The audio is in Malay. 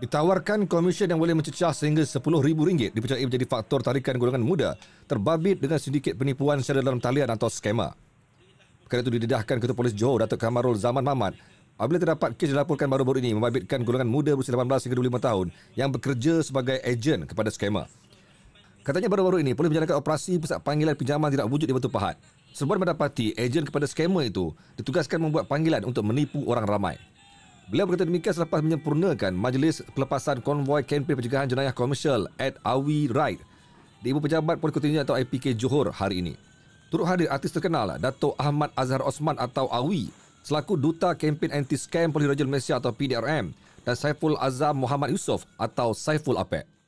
Ditawarkan komisen yang boleh mencecah sehingga rm ringgit dipercayai menjadi faktor tarikan golongan muda terbabit dengan sedikit penipuan secara dalam talian atau skema. Perkara itu didedahkan Ketua Polis Johor Datuk Kamarul Zaman Mamat apabila terdapat kes dilaporkan baru-baru ini membabitkan golongan muda berusia 18 hingga 25 tahun yang bekerja sebagai ejen kepada skema. Katanya baru-baru ini polis menjalankan operasi pusat panggilan pinjaman tidak wujud di Batu Pahat. Sebab mendapati ejen kepada skema itu ditugaskan membuat panggilan untuk menipu orang ramai. Beliau berkata demikian selepas menyempurnakan majlis pelepasan konvoi kempen pencegahan jenayah komersial at Awi Ride di Ibu Pejabat Polis atau IPK Johor hari ini. Turut hadir artis terkenal Dato' Ahmad Azhar Osman atau Awi selaku Duta Kempen Anti-Scam Polis Raja Malaysia atau PDRM dan Saiful Azam Muhammad Yusof atau Saiful Apek.